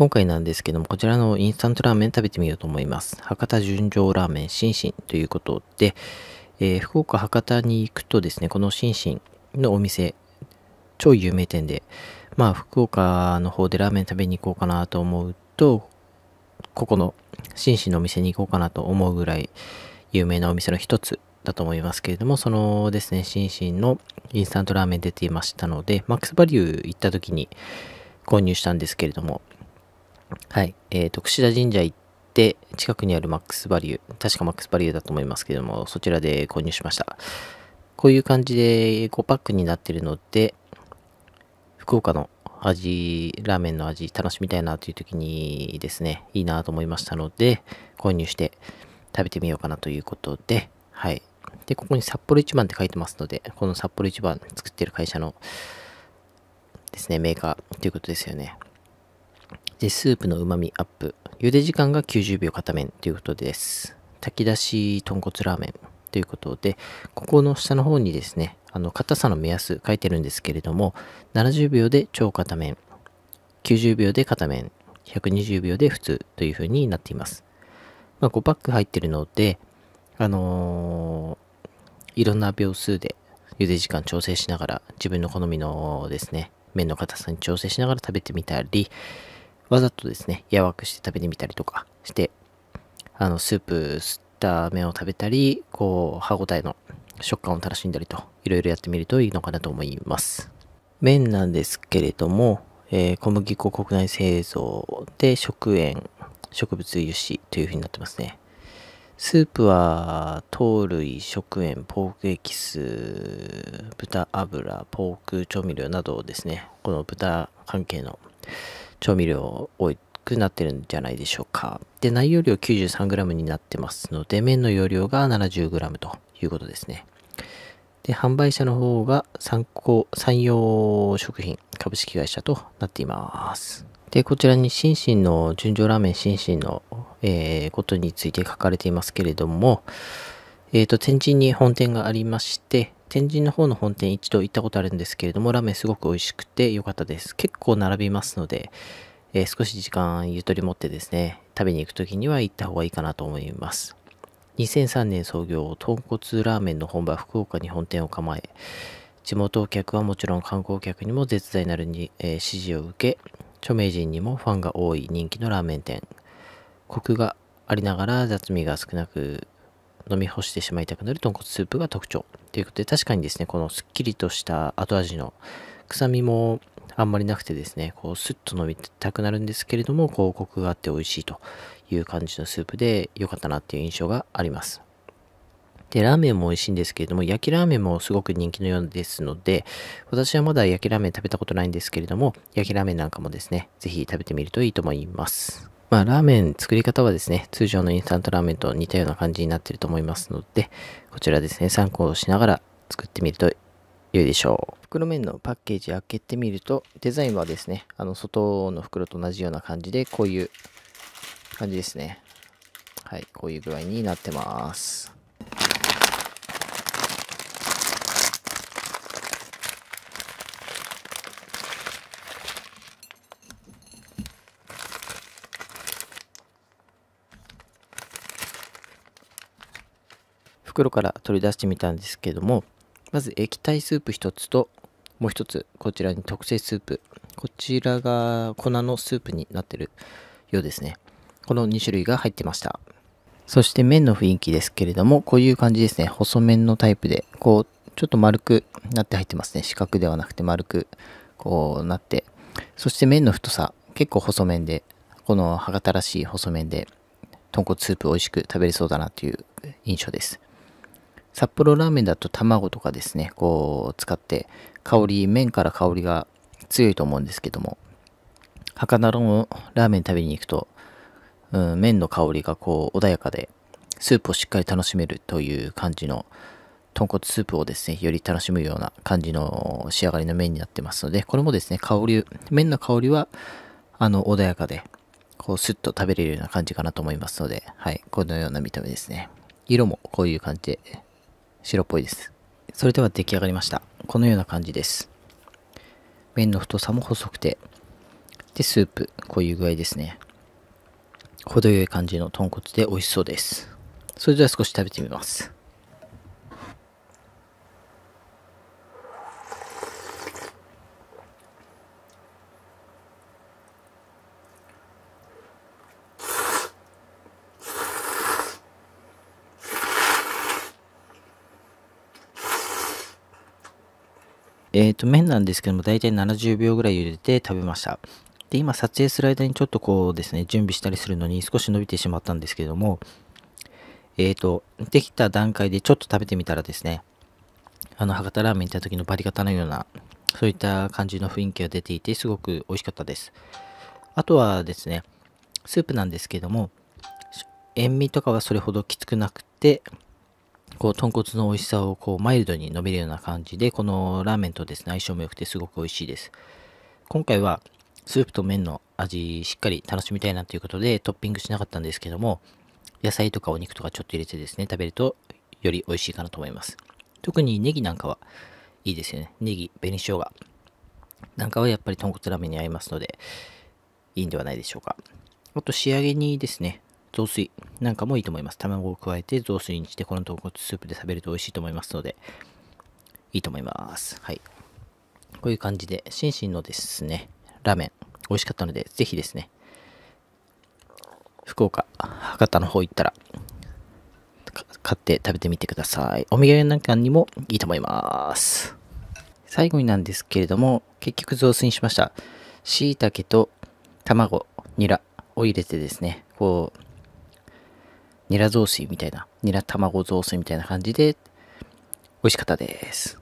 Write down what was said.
今回なんですけども、こちらのインスタントラーメン食べてみようと思います。博多純情ラーメンシンシンということで、えー、福岡博多に行くとですね、このシンシンのお店、超有名店で、まあ福岡の方でラーメン食べに行こうかなと思うと、ここのシンシンのお店に行こうかなと思うぐらい有名なお店の一つだと思いますけれども、そのですね、シンシンのインスタントラーメン出ていましたので、マックスバリュー行った時に購入したんですけれども、はい、えー、徳志田神社行って、近くにあるマックスバリュー、確かマックスバリューだと思いますけども、そちらで購入しました。こういう感じで5パックになってるので、福岡の味、ラーメンの味楽しみたいなという時にですね、いいなと思いましたので、購入して食べてみようかなということで、はい。で、ここに札幌一番って書いてますので、この札幌一番作ってる会社のですね、メーカーということですよね。で、スープの旨味アップ。茹で時間が90秒片面ということです。炊き出し豚骨ラーメンということで、ここの下の方にですね、あの、硬さの目安書いてるんですけれども、70秒で超片面、90秒で片面、120秒で普通という風になっています。まあ、5パック入ってるので、あのー、いろんな秒数で茹で時間調整しながら、自分の好みのですね、麺の硬さに調整しながら食べてみたり、わざとですね、やわくして食べてみたりとかして、あの、スープ吸った麺を食べたり、こう、歯ごたえの食感を楽しんだりと、いろいろやってみるといいのかなと思います。麺なんですけれども、えー、小麦粉国内製造で食塩、植物油脂というふうになってますね。スープは、糖類、食塩、ポークエキス、豚油、ポーク調味料などですね、この豚関係の調味料多くなってるんじゃないでしょうか。で、内容量 93g になってますので、麺の容量が 70g ということですね。で、販売者の方が参考、産業食品株式会社となっています。で、こちらに心身の、純情ラーメン心身の、えー、ことについて書かれていますけれども、えっ、ー、と、天神に本店がありまして、天神の方の本店一度行ったことあるんですけれども、ラーメンすごく美味しくて良かったです。結構並びますので、えー、少し時間ゆとり持ってですね、食べに行く時には行った方がいいかなと思います。2003年創業、豚骨ラーメンの本場福岡に本店を構え、地元客はもちろん観光客にも絶大なるに、えー、支持を受け、著名人にもファンが多い人気のラーメン店。コクがありながら雑味が少なく飲み干してしまいたくなる豚骨スープが特徴。ということで、確かにですね、このすっきりとした後味の臭みもあんまりなくてですね、こう、スッと飲みたくなるんですけれども、こう、コクがあって美味しいという感じのスープで良かったなっていう印象があります。で、ラーメンも美味しいんですけれども、焼きラーメンもすごく人気のようですので、私はまだ焼きラーメン食べたことないんですけれども、焼きラーメンなんかもですね、ぜひ食べてみるといいと思います。まあ、ラーメン作り方はですね、通常のインスタントラーメンと似たような感じになっていると思いますので、こちらですね、参考しながら作ってみると良いでしょう。袋麺のパッケージ開けてみると、デザインはですね、あの、外の袋と同じような感じで、こういう感じですね。はい、こういう具合になってます。袋から取り出してみたんですけどもまず液体スープ1つともう1つこちらに特製スープこちらが粉のスープになってるようですねこの2種類が入ってましたそして麺の雰囲気ですけれどもこういう感じですね細麺のタイプでこうちょっと丸くなって入ってますね四角ではなくて丸くこうなってそして麺の太さ結構細麺でこの歯型らしい細麺で豚骨スープ美味しく食べれそうだなという印象です札幌ラーメンだと卵とかですね、こう使って香り、麺から香りが強いと思うんですけども、博多のラーメン食べに行くと、うん、麺の香りがこう穏やかで、スープをしっかり楽しめるという感じの、豚骨スープをですね、より楽しむような感じの仕上がりの麺になってますので、これもですね、香り、麺の香りは、あの、穏やかで、こう、スッと食べれるような感じかなと思いますので、はい、このような見た目ですね。色もこういう感じで白っぽいです。それでは出来上がりました。このような感じです。麺の太さも細くて、で、スープ、こういう具合ですね。程よい感じの豚骨で美味しそうです。それでは少し食べてみます。えっ、ー、と、麺なんですけども、大体70秒ぐらい茹でて食べました。で、今撮影する間にちょっとこうですね、準備したりするのに少し伸びてしまったんですけども、えっ、ー、と、できた段階でちょっと食べてみたらですね、あの、博多ラーメン行った時のバリカタのような、そういった感じの雰囲気が出ていて、すごく美味しかったです。あとはですね、スープなんですけども、塩味とかはそれほどきつくなくて、こう豚骨の美味しさをこうマイルドに伸びるような感じでこのラーメンとですね相性も良くてすごく美味しいです今回はスープと麺の味しっかり楽しみたいなということでトッピングしなかったんですけども野菜とかお肉とかちょっと入れてですね食べるとより美味しいかなと思います特にネギなんかはいいですよねネギ紅生姜なんかはやっぱり豚骨ラーメンに合いますのでいいんではないでしょうかあと仕上げにですね雑炊なんかもいいと思います。卵を加えて雑炊にして、この豚骨スープで食べると美味しいと思いますので、いいと思います。はい。こういう感じで、シンシンのですね、ラーメン、美味しかったので、ぜひですね、福岡、博多の方行ったら、買って食べてみてください。お土産なんかにもいいと思います。最後になんですけれども、結局雑炊にしました。椎茸と卵、ニラを入れてですね、こう、ニラ雑炊みたいな、ニラ卵雑炊みたいな感じで、美味しかったです。